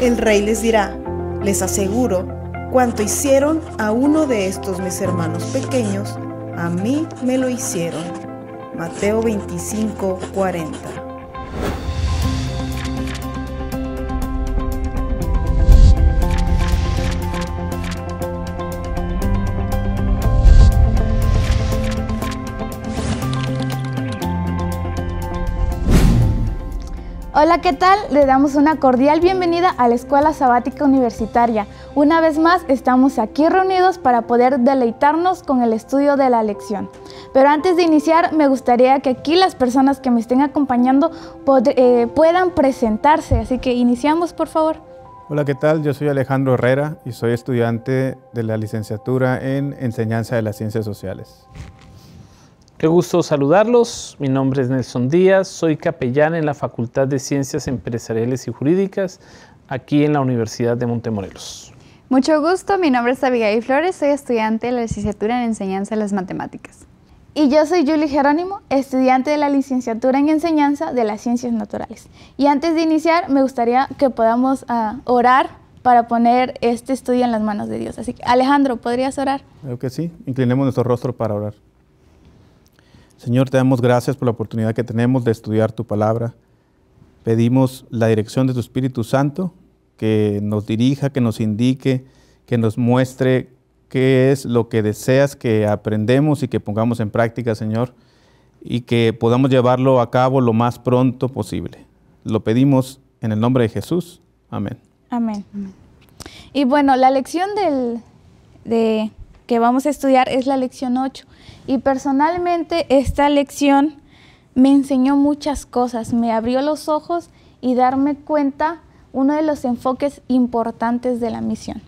El rey les dirá, les aseguro, cuanto hicieron a uno de estos mis hermanos pequeños, a mí me lo hicieron. Mateo 25, 40. Hola, ¿qué tal? Le damos una cordial bienvenida a la Escuela Sabática Universitaria. Una vez más, estamos aquí reunidos para poder deleitarnos con el estudio de la lección. Pero antes de iniciar, me gustaría que aquí las personas que me estén acompañando eh, puedan presentarse. Así que iniciamos, por favor. Hola, ¿qué tal? Yo soy Alejandro Herrera y soy estudiante de la licenciatura en Enseñanza de las Ciencias Sociales. Qué gusto saludarlos. Mi nombre es Nelson Díaz, soy capellán en la Facultad de Ciencias Empresariales y Jurídicas aquí en la Universidad de Montemorelos. Mucho gusto, mi nombre es Abigail Flores, soy estudiante de la licenciatura en Enseñanza de las Matemáticas. Y yo soy Julie Jerónimo, estudiante de la licenciatura en Enseñanza de las Ciencias Naturales. Y antes de iniciar, me gustaría que podamos ah, orar para poner este estudio en las manos de Dios. Así que, Alejandro, ¿podrías orar? Creo que sí. Inclinemos nuestro rostro para orar. Señor, te damos gracias por la oportunidad que tenemos de estudiar tu palabra. Pedimos la dirección de tu Espíritu Santo, que nos dirija, que nos indique, que nos muestre qué es lo que deseas que aprendemos y que pongamos en práctica, Señor, y que podamos llevarlo a cabo lo más pronto posible. Lo pedimos en el nombre de Jesús. Amén. Amén. Y bueno, la lección del, de que vamos a estudiar es la lección 8. Y personalmente esta lección me enseñó muchas cosas, me abrió los ojos y darme cuenta uno de los enfoques importantes de la misión.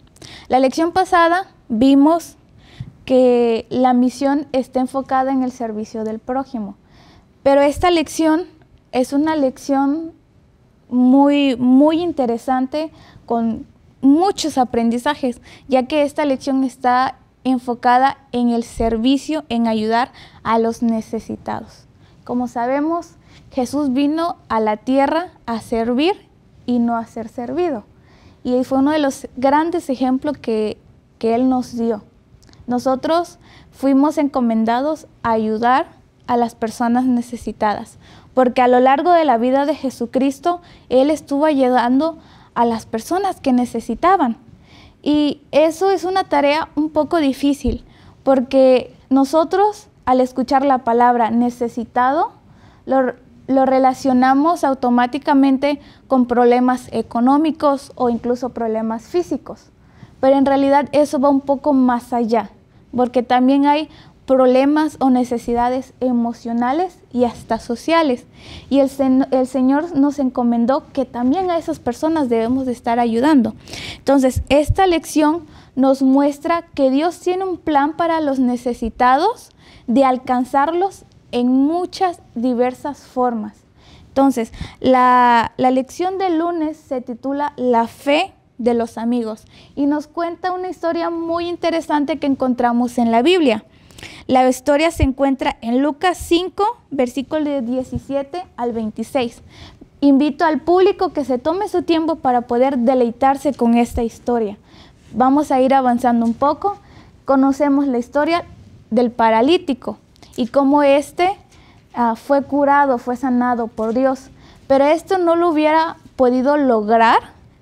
La lección pasada vimos que la misión está enfocada en el servicio del prójimo, pero esta lección es una lección muy, muy interesante con muchos aprendizajes, ya que esta lección está enfocada en el servicio, en ayudar a los necesitados. Como sabemos, Jesús vino a la tierra a servir y no a ser servido. Y fue uno de los grandes ejemplos que, Él nos dio. Nosotros fuimos encomendados a ayudar a las personas necesitadas, porque a lo largo de la vida de Jesucristo, Él estuvo ayudando a las personas que necesitaban. Y eso es una tarea un poco difícil, porque nosotros al escuchar la palabra necesitado, lo, relacionamos automáticamente con problemas económicos o incluso problemas físicos. Pero en realidad eso va un poco más allá, porque también hay problemas o necesidades emocionales y hasta sociales. Y el, el, Señor nos encomendó que también a esas personas debemos de estar ayudando. Entonces, esta lección nos muestra que Dios tiene un plan para los necesitados de alcanzarlos en muchas diversas formas. Entonces, la, la lección del lunes se titula La fe de los amigos y nos cuenta una historia muy interesante que encontramos en la Biblia. La historia se encuentra en Lucas 5, versículos de 17 al 26. Invito al público que se tome su tiempo para poder deleitarse con esta historia. Vamos a ir avanzando un poco. Conocemos la historia del paralítico y cómo éste ah, fue curado, fue sanado por Dios. Pero esto no lo hubiera podido lograr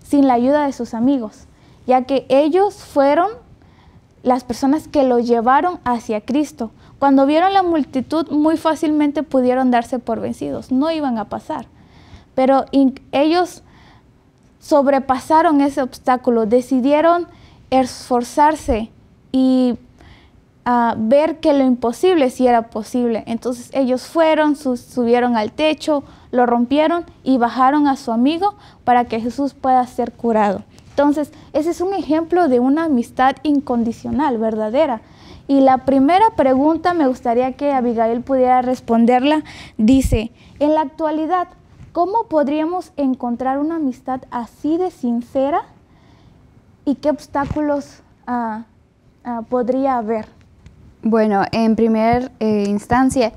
sin la ayuda de sus amigos, ya que ellos fueron las personas que lo llevaron hacia Cristo. Cuando vieron la multitud, muy fácilmente pudieron darse por vencidos, no iban a pasar. Pero ellos sobrepasaron ese obstáculo, decidieron esforzarse y ah, ver que lo imposible sí era posible. Entonces ellos fueron, subieron al techo, lo rompieron y bajaron a su amigo para que Jesús pueda ser curado. Entonces, ese es un ejemplo de una amistad incondicional, verdadera. Y la primera pregunta me gustaría que Abigail pudiera responderla. Dice, en la actualidad, ¿cómo podríamos encontrar una amistad así de sincera? ¿Y qué obstáculos ah, ah, podría haber? Bueno, en primera eh, instancia,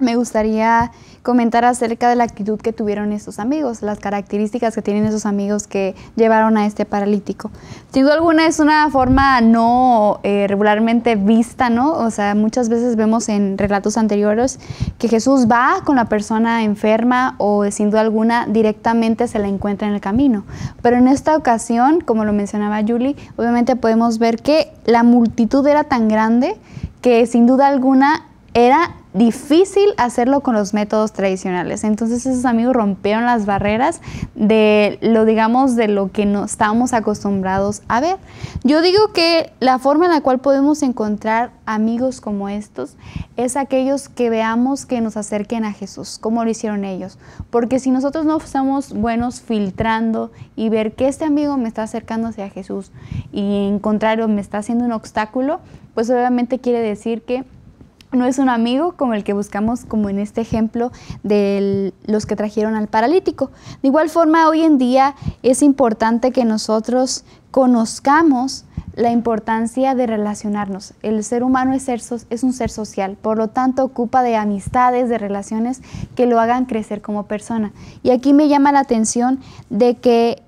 me gustaría comentar acerca de la actitud que tuvieron estos amigos, las características que tienen esos amigos que llevaron a este paralítico. Sin duda alguna es una forma no eh, regularmente vista, ¿no? O sea, muchas veces vemos en relatos anteriores que Jesús va con la persona enferma o sin duda alguna directamente se la encuentra en el camino. Pero en esta ocasión, como lo mencionaba Julie, obviamente podemos ver que la multitud era tan grande que sin duda alguna era difícil hacerlo con los métodos tradicionales. Entonces esos amigos rompieron las barreras de lo, digamos, de lo que no estábamos acostumbrados a ver. Yo digo que la forma en la cual podemos encontrar amigos como estos es aquellos que veamos que nos acerquen a Jesús, como lo hicieron ellos. Porque si nosotros no estamos buenos filtrando y ver que este amigo me está acercando hacia Jesús y en contrario me está haciendo un obstáculo, pues obviamente quiere decir que no es un amigo como el que buscamos, como en este ejemplo de los que trajeron al paralítico. De igual forma, hoy en día es importante que nosotros conozcamos la importancia de relacionarnos. El ser humano es, es un ser social, por lo tanto ocupa de amistades, de relaciones que lo hagan crecer como persona. Y aquí me llama la atención de que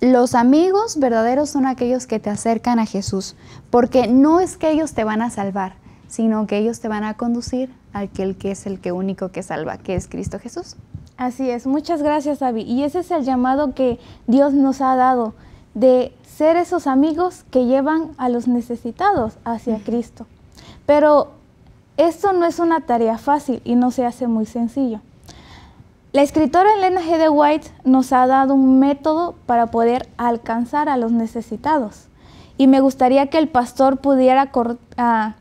los amigos verdaderos son aquellos que te acercan a Jesús, porque no es que ellos te van a salvar, sino que ellos te van a conducir a aquel que es el que único que salva, que es Cristo Jesús. Así es, muchas gracias Abby. Y ese es el llamado que Dios nos ha dado, de ser esos amigos que llevan a los necesitados hacia Cristo. Pero esto no es una tarea fácil y no se hace muy sencillo. La escritora Elena G. de White nos ha dado un método para poder alcanzar a los necesitados. Y me gustaría que el pastor pudiera ah,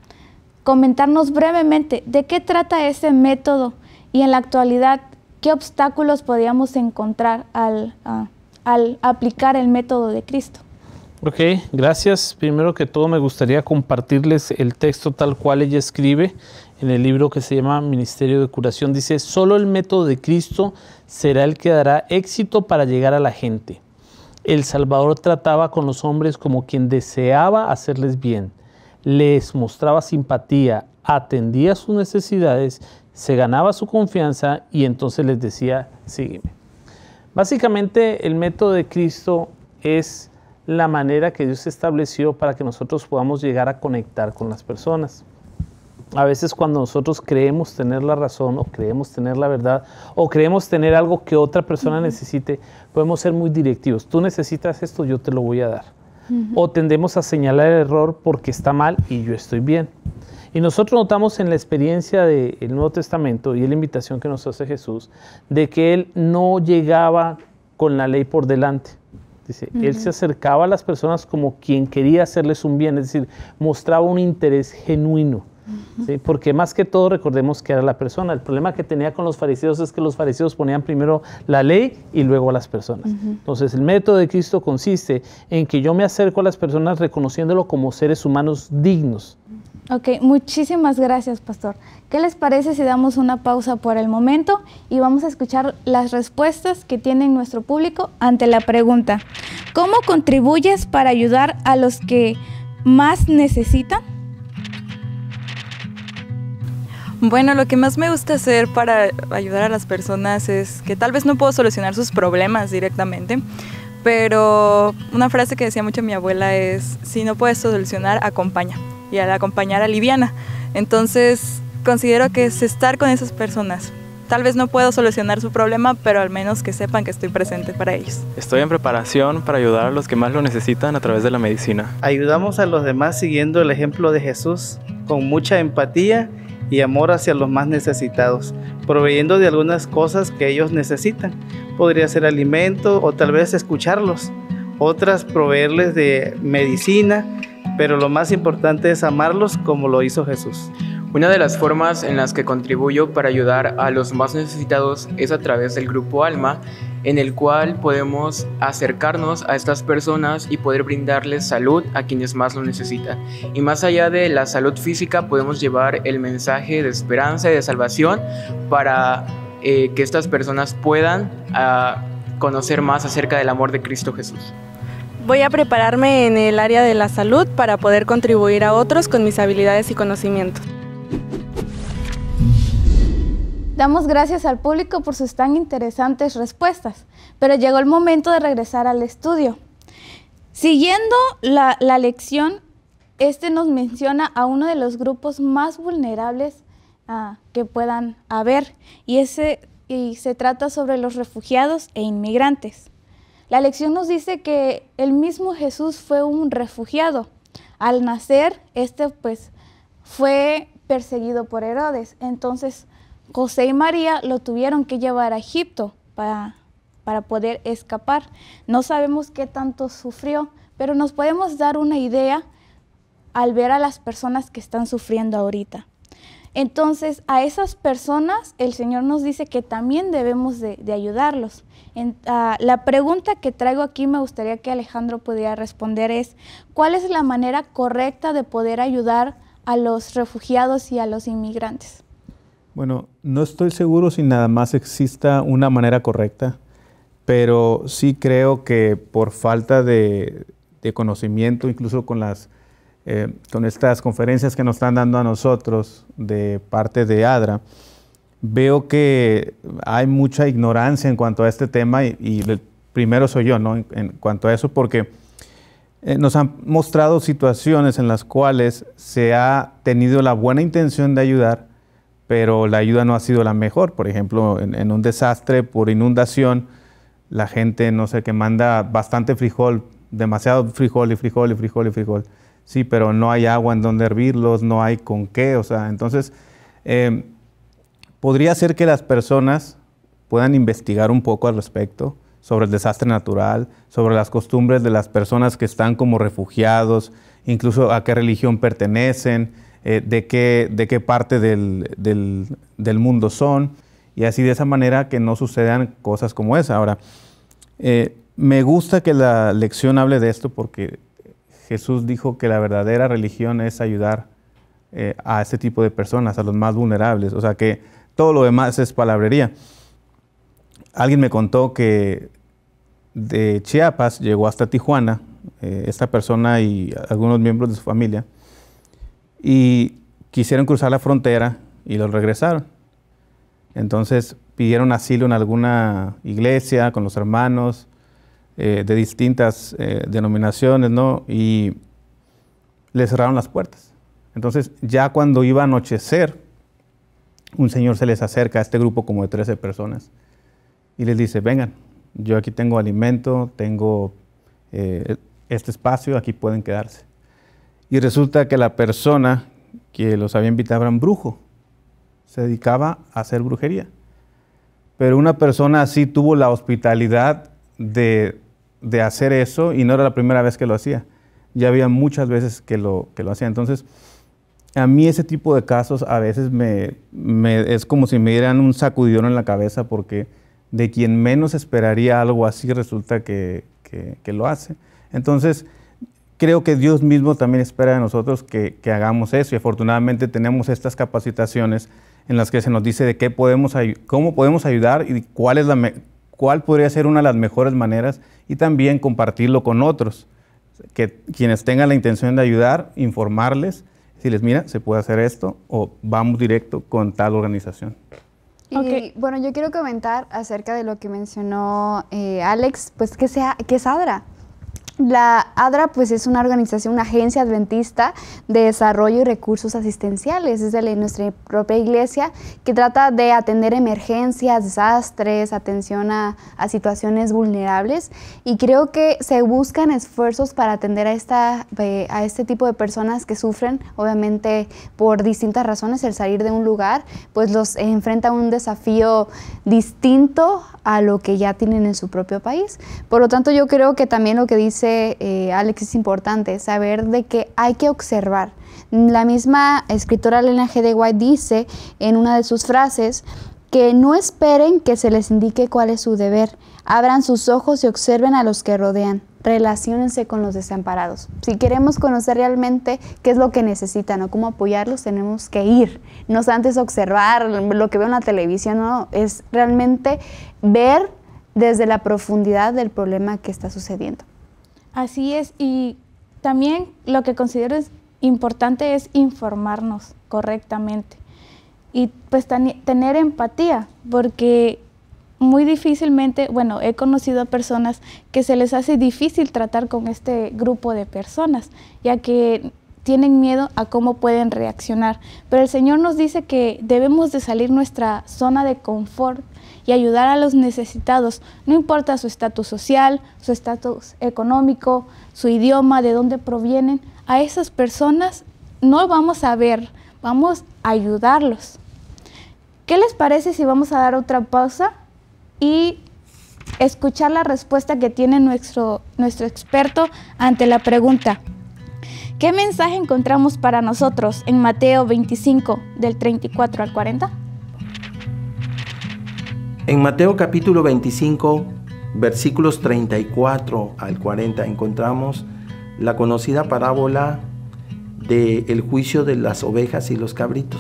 comentarnos brevemente de qué trata ese método y en la actualidad qué obstáculos podíamos encontrar ah, al, aplicar el método de Cristo. Ok, gracias. Primero que todo me gustaría compartirles el texto tal cual ella escribe en el libro que se llama Ministerio de Curación. Dice, solo el método de Cristo será el que dará éxito para llegar a la gente. El Salvador trataba con los hombres como quien deseaba hacerles bien les mostraba simpatía, atendía sus necesidades, se ganaba su confianza y entonces les decía, sígueme. Básicamente el método de Cristo es la manera que Dios estableció para que nosotros podamos llegar a conectar con las personas. A veces cuando nosotros creemos tener la razón o creemos tener la verdad o creemos tener algo que otra persona necesite, podemos ser muy directivos. Tú necesitas esto, yo te lo voy a dar o tendemos a señalar el error porque está mal y yo estoy bien. Y nosotros notamos en la experiencia del Nuevo Testamento y en la invitación que nos hace Jesús de que Él no llegaba con la ley por delante. Dice, Él se acercaba a las personas como quien quería hacerles un bien, es decir, mostraba un interés genuino. Porque más que todo recordemos que era la persona. El problema que tenía con los fariseos es que los fariseos ponían primero la ley y luego a las personas. Entonces el método de Cristo consiste en que yo me acerco a las personas reconociéndolo como seres humanos dignos. Ok, muchísimas gracias, pastor. ¿Qué les parece si damos una pausa por el momento y vamos a escuchar las respuestas que tiene nuestro público ante la pregunta, ¿cómo contribuyes para ayudar a los que más necesitan? Bueno, lo que más me gusta hacer para ayudar a las personas es que tal vez no puedo solucionar sus problemas directamente, pero una frase que decía mucho mi abuela es, si no puedes solucionar, acompaña. Y al acompañar, liviana Entonces, considero que es estar con esas personas. Tal vez no puedo solucionar su problema, pero al menos que sepan que estoy presente para ellos. Estoy en preparación para ayudar a los que más lo necesitan a través de la medicina. Ayudamos a los demás siguiendo el ejemplo de Jesús con mucha empatía y amor hacia los más necesitados, proveyendo de algunas cosas que ellos necesitan. Podría ser alimento o tal vez escucharlos, otras proveerles de medicina, pero lo más importante es amarlos como lo hizo Jesús. Una de las formas en las que contribuyo para ayudar a los más necesitados es a través del grupo Alma, en el cual podemos acercarnos a estas personas y poder brindarles salud a quienes más lo necesitan. Y más allá de la salud física, podemos llevar el mensaje de esperanza y de salvación para eh, que estas personas puedan ah, conocer más acerca del amor de Cristo Jesús. Voy a prepararme en el área de la salud para poder contribuir a otros con mis habilidades y conocimientos. Damos gracias al público por sus tan interesantes respuestas, pero llegó el momento de regresar al estudio. Siguiendo la, la lección, este nos menciona a uno de los grupos más vulnerables ah, que puedan haber, y, ese, y se trata sobre los refugiados e inmigrantes. La lección nos dice que el mismo Jesús fue un refugiado. Al nacer, este pues fue perseguido por Herodes. Entonces José y María lo tuvieron que llevar a Egipto para, para poder escapar. No sabemos qué tanto sufrió, pero nos podemos dar una idea al ver a las personas que están sufriendo ahorita. Entonces, a esas personas el Señor nos dice que también debemos de, ayudarlos. Ah, la pregunta que traigo aquí me gustaría que Alejandro pudiera responder es, ¿cuál es la manera correcta de poder ayudar a los refugiados y a los inmigrantes? Bueno, no estoy seguro si nada más exista una manera correcta, pero sí creo que por falta de, conocimiento, incluso con las eh, con estas conferencias que nos están dando a nosotros de parte de ADRA, veo que hay mucha ignorancia en cuanto a este tema y, el primero soy yo, ¿no? en, cuanto a eso, porque eh, nos han mostrado situaciones en las cuales se ha tenido la buena intención de ayudar, pero la ayuda no ha sido la mejor. Por ejemplo, en, un desastre por inundación, la gente, no sé, que manda bastante frijol, demasiado frijol y frijol y frijol y frijol. Sí, pero no hay agua en donde hervirlos, no hay con qué. O sea, entonces, em, podría ser que las personas puedan investigar un poco al respecto sobre el desastre natural, sobre las costumbres de las personas que están como refugiados, incluso a qué religión pertenecen, eh, de, qué, parte del, mundo son, y así de esa manera que no sucedan cosas como esa. Ahora, eh, me gusta que la lección hable de esto porque Jesús dijo que la verdadera religión es ayudar eh, a este tipo de personas, a los más vulnerables, o sea que todo lo demás es palabrería. Alguien me contó que de Chiapas llegó hasta Tijuana, eh, esta persona y algunos miembros de su familia, y quisieron cruzar la frontera y los regresaron. Entonces pidieron asilo en alguna iglesia con los hermanos eh, de distintas eh, denominaciones, Y le cerraron las puertas. Entonces ya cuando iba a anochecer, un señor se les acerca a este grupo como de 13 personas y les dice, vengan, yo aquí tengo alimento, tengo eh, este espacio, aquí pueden quedarse. Y resulta que la persona que los había invitado era un brujo, se dedicaba a hacer brujería. Pero una persona así tuvo la hospitalidad de, hacer eso y no era la primera vez que lo hacía. Ya había muchas veces que lo, que lo hacía. Entonces, a mí ese tipo de casos a veces me, es como si me dieran un sacudidón en la cabeza porque de quien menos esperaría algo así, resulta que, lo hace. Entonces, creo que Dios mismo también espera de nosotros que, hagamos eso y afortunadamente tenemos estas capacitaciones en las que se nos dice de qué podemos, cómo podemos ayudar y cuál, es la cuál podría ser una de las mejores maneras y también compartirlo con otros, que quienes tengan la intención de ayudar, informarles, si les mira, se puede hacer esto o vamos directo con tal organización bueno, yo quiero comentar acerca de lo que mencionó eh, Alex, pues que sea, que es Adra. La ADRA pues es una organización, una agencia adventista de desarrollo y recursos asistenciales, es de nuestra propia iglesia que trata de atender emergencias, desastres, atención a, situaciones vulnerables y creo que se buscan esfuerzos para atender a, esta, eh, a este tipo de personas que sufren obviamente por distintas razones el salir de un lugar, pues los enfrenta a un desafío distinto a lo que ya tienen en su propio país. Por lo tanto yo creo que también lo que dice eh, Alex es importante, saber de que hay que observar. La misma escritora Elena G. de White dice en una de sus frases que no esperen que se les indique cuál es su deber, abran sus ojos y observen a los que rodean relaciónense con los desamparados. Si queremos conocer realmente qué es lo que necesitan o cómo apoyarlos, tenemos que ir. No es antes observar lo que veo en la televisión, no, es realmente ver desde la profundidad del problema que está sucediendo. Así es, y también lo que considero importante es informarnos correctamente y pues tener empatía, porque muy difícilmente, bueno, he conocido a personas que se les hace difícil tratar con este grupo de personas, ya que tienen miedo a cómo pueden reaccionar. Pero el Señor nos dice que debemos de salir nuestra zona de confort y ayudar a los necesitados, no importa su estatus social, su estatus económico, su idioma, de dónde provienen, a esas personas no vamos a ver, vamos a ayudarlos. ¿Qué les parece si vamos a dar otra pausa y escuchar la respuesta que tiene nuestro, nuestro experto ante la pregunta? ¿Qué mensaje encontramos para nosotros en Mateo 25, del 34 al 40? En Mateo capítulo 25, versículos 34 al 40, encontramos la conocida parábola del juicio de las ovejas y los cabritos,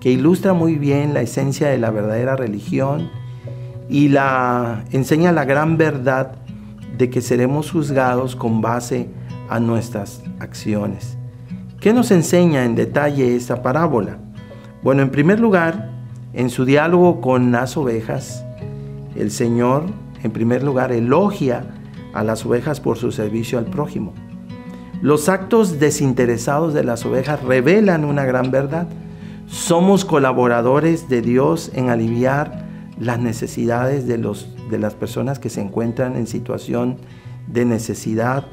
que ilustra muy bien la esencia de la verdadera religión y la enseña la gran verdad de que seremos juzgados con base a nuestras acciones. ¿Qué nos enseña en detalle esta parábola? Bueno, en primer lugar, en su diálogo con las ovejas, el Señor, en primer lugar, elogia a las ovejas por su servicio al prójimo. Los actos desinteresados de las ovejas revelan una gran verdad. Somos colaboradores de Dios en aliviar las necesidades de, los, de las personas que se encuentran en situación de necesidad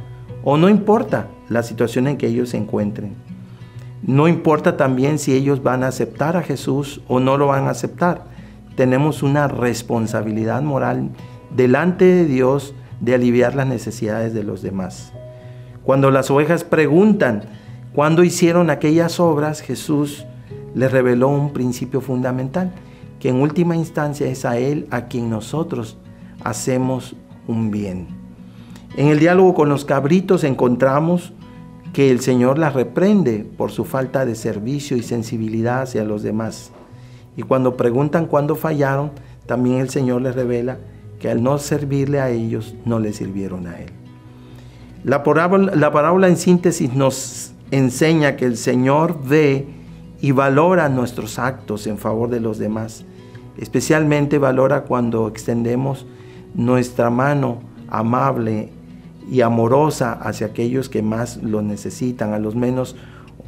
o no importa la situación en que ellos se encuentren. No importa también si ellos van a aceptar a Jesús o no lo van a aceptar. Tenemos una responsabilidad moral delante de Dios de aliviar las necesidades de los demás. Cuando las ovejas preguntan cuándo hicieron aquellas obras, Jesús les reveló un principio fundamental, que en última instancia es a Él a quien nosotros hacemos un bien. En el diálogo con los cabritos encontramos que el Señor la reprende por su falta de servicio y sensibilidad hacia los demás. Y cuando preguntan cuándo fallaron, también el Señor les revela que al no servirle a ellos, no le sirvieron a Él. La parábola, la parábola en síntesis nos enseña que el Señor ve y valora nuestros actos en favor de los demás. Especialmente valora cuando extendemos nuestra mano amable y amorosa hacia aquellos que más lo necesitan, a los menos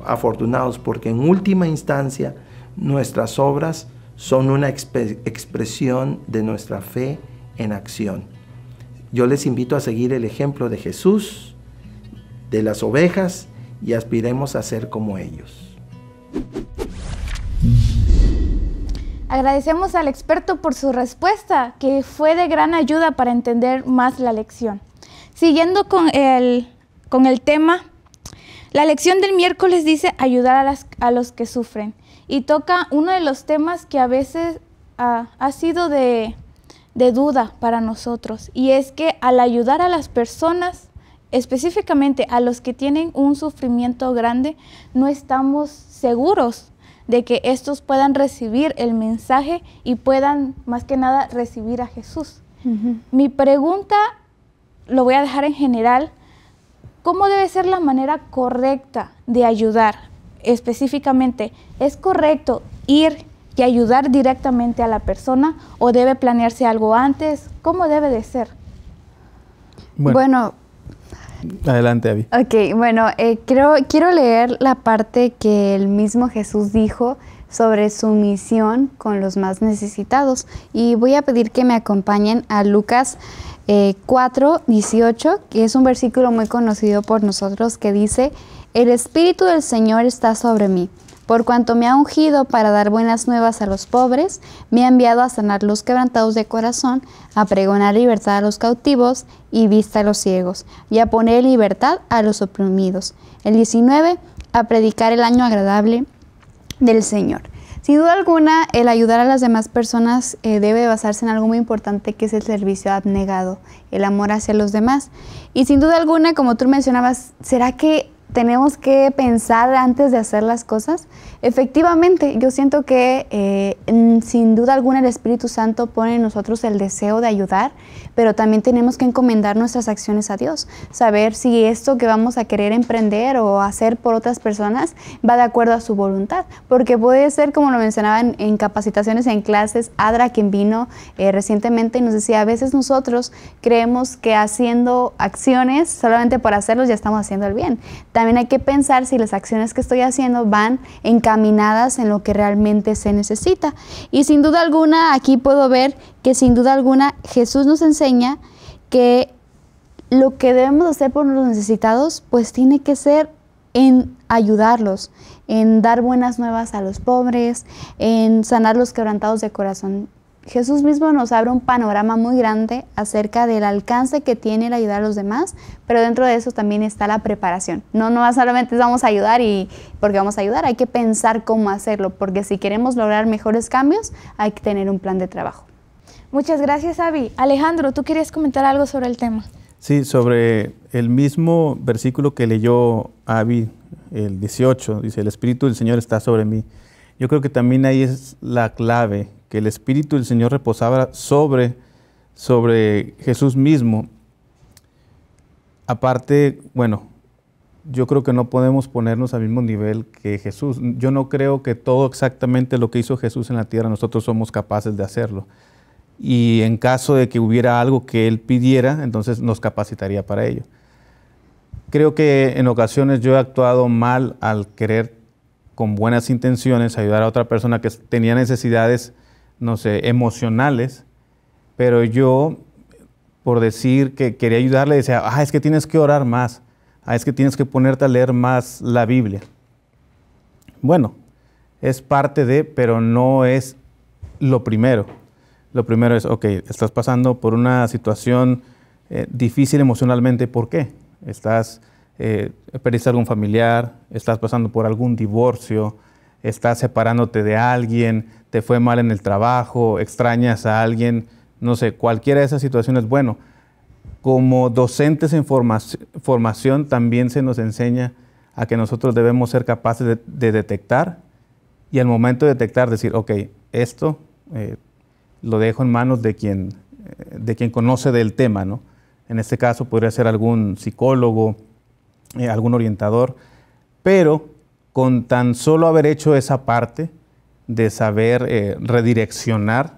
afortunados, porque en última instancia nuestras obras son una expresión de nuestra fe en acción. Yo les invito a seguir el ejemplo de Jesús, de las ovejas, y aspiremos a ser como ellos. Agradecemos al experto por su respuesta, que fue de gran ayuda para entender más la lección. Siguiendo con el, con el tema, la lección del miércoles dice ayudar a, las, a los que sufren y toca uno de los temas que a veces ah, ha sido de, duda para nosotros y es que al ayudar a las personas, específicamente a los que tienen un sufrimiento grande, no estamos seguros de que estos puedan recibir el mensaje y puedan más que nada recibir a Jesús. Mi pregunta lo voy a dejar en general, ¿cómo debe ser la manera correcta de ayudar? Específicamente, ¿es correcto ir y ayudar directamente a la persona o debe planearse algo antes? ¿Cómo debe de ser? Bueno. adelante, Abby. Ok, bueno, eh, creo, quiero leer la parte que el mismo Jesús dijo sobre su misión con los más necesitados y voy a pedir que me acompañen a Lucas eh, 4, que es un versículo muy conocido por nosotros que dice, el Espíritu del Señor está sobre mí, por cuanto me ha ungido para dar buenas nuevas a los pobres, me ha enviado a sanar los quebrantados de corazón, a pregonar libertad a los cautivos y vista a los ciegos, y a poner libertad a los oprimidos. El 19, a predicar el año agradable del Señor. Sin duda alguna, el ayudar a las demás personas eh, debe basarse en algo muy importante que es el servicio abnegado, el amor hacia los demás. Y sin duda alguna, como tú mencionabas, ¿será que tenemos que pensar antes de hacer las cosas? Efectivamente, yo siento que eh, sin duda alguna el Espíritu Santo pone en nosotros el deseo de ayudar, pero también tenemos que encomendar nuestras acciones a Dios, saber si esto que vamos a querer emprender o hacer por otras personas va de acuerdo a su voluntad, porque puede ser, como lo mencionaban en capacitaciones, en clases, Adra, quien vino recientemente eh, recientemente, nos decía, a veces nosotros creemos que haciendo acciones solamente por hacerlos ya estamos haciendo el bien. También hay que pensar si las acciones que estoy haciendo van en en lo que realmente se necesita. Y sin duda alguna, aquí puedo ver que sin duda alguna Jesús nos enseña que lo que debemos hacer por los necesitados, pues tiene que ser en ayudarlos, en dar buenas nuevas a los pobres, en sanar los quebrantados de corazón. Jesús mismo nos abre un panorama muy grande acerca del alcance que tiene el ayudar a los demás, pero dentro de eso también está la preparación. No, no solamente vamos a ayudar y porque vamos a ayudar, hay que pensar cómo hacerlo, porque si queremos lograr mejores cambios, hay que tener un plan de trabajo. Muchas gracias, Avi. Alejandro, tú querías comentar algo sobre el tema. Sí, sobre el mismo versículo que leyó Avi, el 18, dice, el Espíritu del Señor está sobre mí. Yo creo que también ahí es la clave que el Espíritu del Señor reposaba sobre, sobre Jesús mismo. Aparte, bueno, yo creo que no podemos ponernos al mismo nivel que Jesús. Yo no creo que todo exactamente lo que hizo Jesús en la tierra nosotros somos capaces de hacerlo. Y en caso de que hubiera algo que Él pidiera, entonces nos capacitaría para ello. Creo que en ocasiones yo he actuado mal al querer con buenas intenciones ayudar a otra persona que tenía necesidades no sé, emocionales, pero yo, por decir que quería ayudarle, decía, ah, es que tienes que orar más, ah, es que tienes que ponerte a leer más la Biblia. Bueno, es parte de, pero no es lo primero. Lo primero es, ok, estás pasando por una situación eh, difícil emocionalmente, ¿por qué? Estás, eh, perdiste algún familiar, estás pasando por algún divorcio, estás separándote de alguien, te fue mal en el trabajo, extrañas a alguien, no sé, cualquiera de esas situaciones, bueno, como docentes en formación, también se nos enseña a que nosotros debemos ser capaces de, detectar y al momento de detectar decir, ok, esto eh, lo dejo en manos de quien, eh, de quien conoce del tema, ¿no? En este caso podría ser algún psicólogo, eh, algún orientador, pero con tan solo haber hecho esa parte de saber eh, redireccionar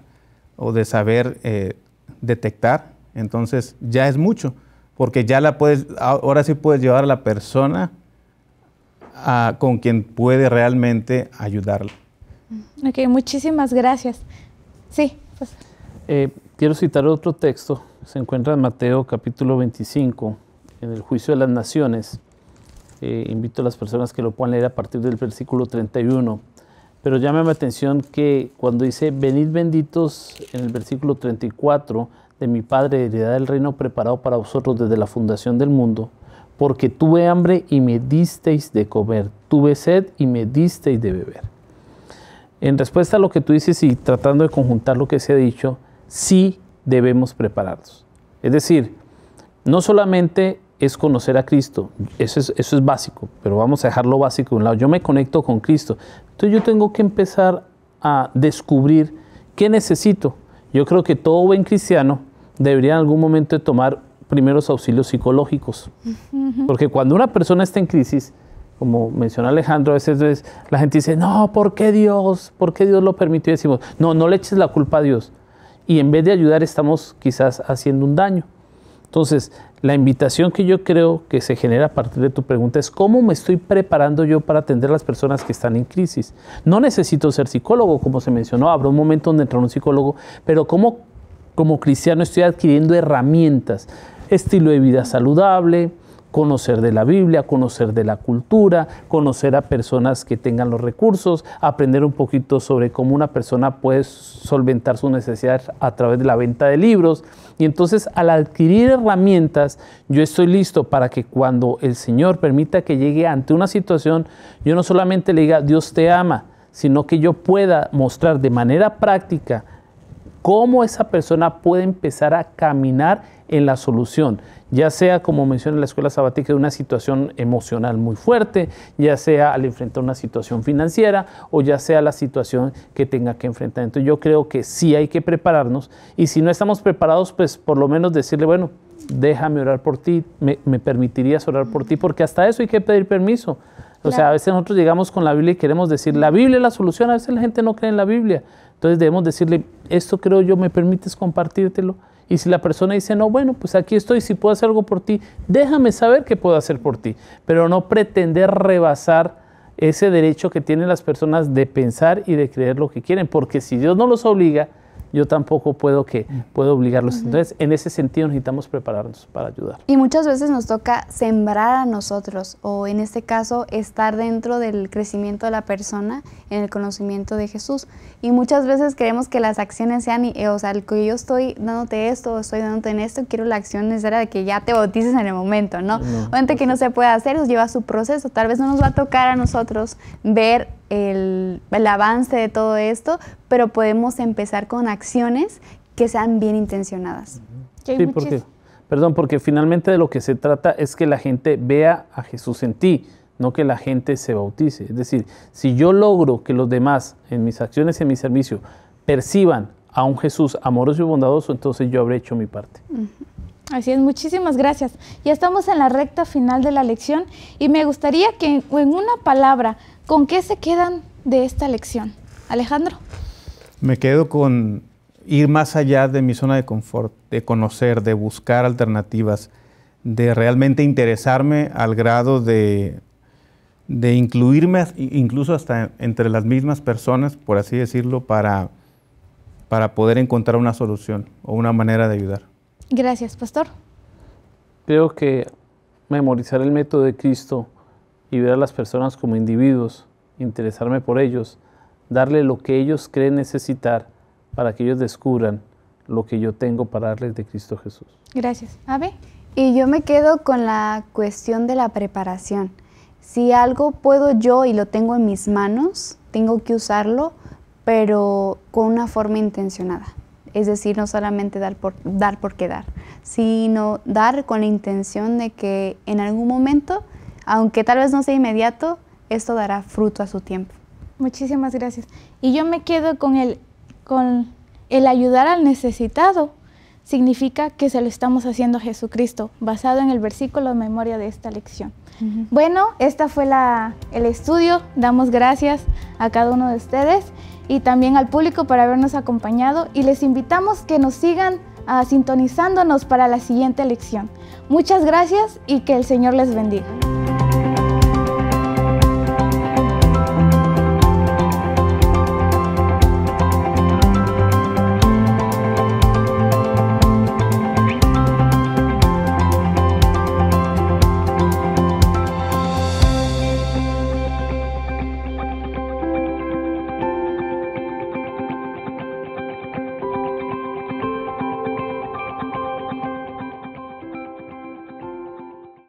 o de saber eh, detectar, entonces ya es mucho, porque ya la puedes, ahora sí puedes llevar a la persona a, con quien puede realmente ayudarla. Ok, muchísimas gracias. Sí, pues. Eh, quiero citar otro texto, se encuentra en Mateo capítulo 25, en el juicio de las naciones. Eh, invito a las personas que lo puedan leer a partir del versículo 31. Pero llama mi atención que cuando dice, venid benditos en el versículo 34 de mi Padre, heredad del reino preparado para vosotros desde la fundación del mundo, porque tuve hambre y me disteis de comer, tuve sed y me disteis de beber. En respuesta a lo que tú dices y tratando de conjuntar lo que se ha dicho, sí debemos prepararnos. Es decir, no solamente es conocer a Cristo. Eso es, básico, pero vamos a dejar lo básico de un lado. Yo me conecto con Cristo. Entonces yo tengo que empezar a descubrir qué necesito. Yo creo que todo buen cristiano debería en algún momento tomar primeros auxilios psicológicos. Porque cuando una persona está en crisis, como menciona Alejandro, a veces la gente dice, no, ¿por qué Dios? ¿Por qué Dios lo permitió? decimos, no, no le eches la culpa a Dios. Y en vez de ayudar, estamos quizás haciendo un daño. Entonces, la invitación que yo creo que se genera a partir de tu pregunta es cómo me estoy preparando yo para atender a las personas que están en crisis. No necesito ser psicólogo, como se mencionó, habrá un momento donde entrar un psicólogo, pero cómo como cristiano estoy adquiriendo herramientas, estilo de vida saludable, conocer de la Biblia, conocer de la cultura, conocer a personas que tengan los recursos, aprender un poquito sobre cómo una persona puede solventar sus necesidades a través de la venta de libros. Y entonces al adquirir herramientas, yo estoy listo para que cuando el Señor permita que llegue ante una situación, yo no solamente le diga Dios te ama, sino que yo pueda mostrar de manera práctica cómo esa persona puede empezar a caminar en la solución, ya sea como menciona la escuela sabática, una situación emocional muy fuerte, ya sea al enfrentar una situación financiera o ya sea la situación que tenga que enfrentar. Entonces yo creo que sí hay que prepararnos y si no estamos preparados, pues por lo menos decirle, bueno, déjame orar por ti, me, me permitirías orar por ti, porque hasta eso hay que pedir permiso. O sea, a veces nosotros llegamos con la Biblia y queremos decir, la Biblia es la solución, a veces la gente no cree en la Biblia. Entonces debemos decirle, esto creo yo, me permites compartírtelo. Y si la persona dice, no, bueno, pues aquí estoy, si puedo hacer algo por ti, déjame saber qué puedo hacer por ti. Pero no pretender rebasar ese derecho que tienen las personas de pensar y de creer lo que quieren, porque si Dios no los obliga, yo tampoco puedo, que, puedo obligarlos. Entonces, en ese sentido necesitamos prepararnos para ayudar. Y muchas veces nos toca sembrar a nosotros o en este caso estar dentro del crecimiento de la persona en el conocimiento de Jesús. Y muchas veces queremos que las acciones sean, o sea, que yo estoy dándote esto, estoy dándote en esto, quiero la acción necesaria de que ya te bautices en el momento, ¿no? O Obviamente que no pues se puede hacer, eso lleva su proceso. Tal vez no nos va a tocar a nosotros ver el, avance de todo esto, pero podemos empezar con acciones que sean bien intencionadas. Sí, porque, perdón, porque finalmente de lo que se trata es que la gente vea a Jesús en ti, no que la gente se bautice. Es decir, si yo logro que los demás en mis acciones y en mi servicio perciban a un Jesús amoroso y bondadoso, entonces yo habré hecho mi parte. Así es, muchísimas gracias. Ya estamos en la recta final de la lección y me gustaría que en una palabra ¿Con qué se quedan de esta lección? Alejandro. Me quedo con ir más allá de mi zona de confort, de conocer, de buscar alternativas, de realmente interesarme al grado de, incluirme incluso hasta entre las mismas personas, por así decirlo, para, para poder encontrar una solución o una manera de ayudar. Gracias, pastor. Creo que memorizar el método de Cristo y ver a las personas como individuos, interesarme por ellos, darle lo que ellos creen necesitar para que ellos descubran lo que yo tengo para darles de Cristo Jesús. Gracias. ver. Y yo me quedo con la cuestión de la preparación. Si algo puedo yo y lo tengo en mis manos, tengo que usarlo, pero con una forma intencionada. Es decir, no solamente dar por, dar por dar, sino dar con la intención de que en algún momento aunque tal vez no sea inmediato, esto dará fruto a su tiempo. Muchísimas gracias. Y yo me quedo con el, con el ayudar al necesitado. Significa que se lo estamos haciendo a Jesucristo, basado en el versículo de memoria de esta lección. Bueno, esta fue la, el estudio. Damos gracias a cada uno de ustedes y también al público por habernos acompañado y les invitamos que nos sigan ah, sintonizándonos para la siguiente lección. Muchas gracias y que el Señor les bendiga.